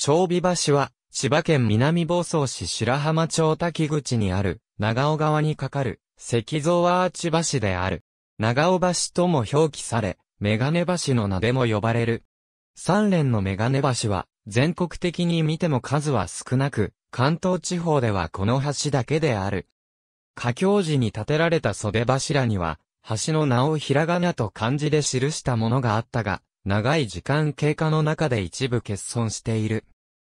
長尾橋は、千葉県南房総市白浜町滝口にある、長尾川に架かる、石像アーチ橋である。長尾橋とも表記され、メガネ橋の名でも呼ばれる。三連のメガネ橋は、全国的に見ても数は少なく、関東地方ではこの橋だけである。架橋時に建てられた袖柱には、橋の名をひらがなと漢字で記したものがあったが、長い時間経過の中で一部欠損している。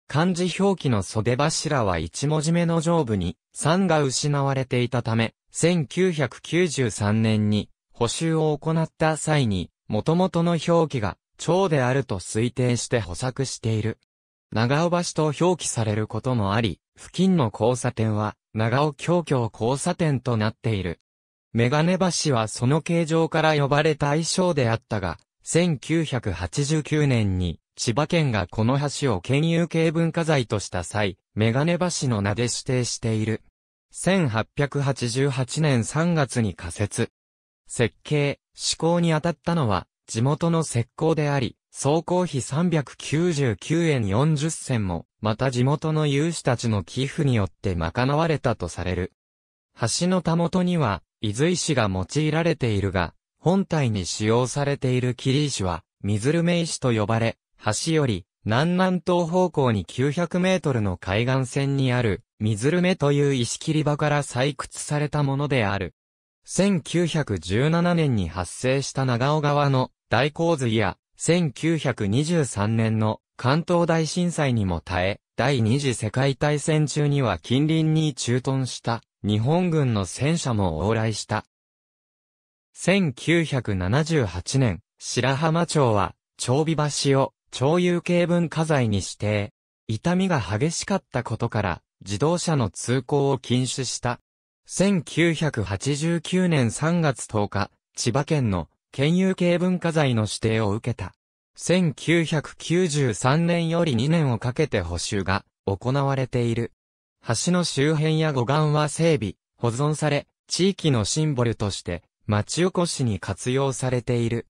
漢字表記の袖柱は一文字目の上部に3が失われていたため、1993年に補修を行った際に、元々の表記が蝶であると推定して補作している。長尾橋と表記されることもあり、付近の交差点は長尾橋橋交差点となっている。メガネ橋はその形状から呼ばれた愛称であったが、1989年に、千葉県がこの橋を県有形文化財とした際、メガネ橋の名で指定している。1888年3月に仮設。設計、施行に当たったのは、地元の石膏であり、総工費399円40銭も、また地元の有志たちの寄付によって賄われたとされる。橋のたもとには、伊豆石が用いられているが、本体に使用されている切石は、水留名石と呼ばれ、橋より南南東方向に900メートルの海岸線にある、水留めという石切り場から採掘されたものである。1917年に発生した長尾川の大洪水や、1923年の関東大震災にも耐え、第二次世界大戦中には近隣に駐屯した日本軍の戦車も往来した1978年、白浜町は、長尾橋を、町有形文化財に指定。痛みが激しかったことから、自動車の通行を禁止した。1989年3月10日、千葉県の県有形文化財の指定を受けた。1993年より2年をかけて補修が行われている。橋の周辺や護岸は整備、保存され、地域のシンボルとして町おこしに活用されている。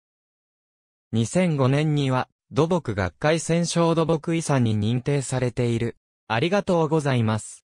2005年には、土木学会戦勝土木遺産に認定されている。ありがとうございます。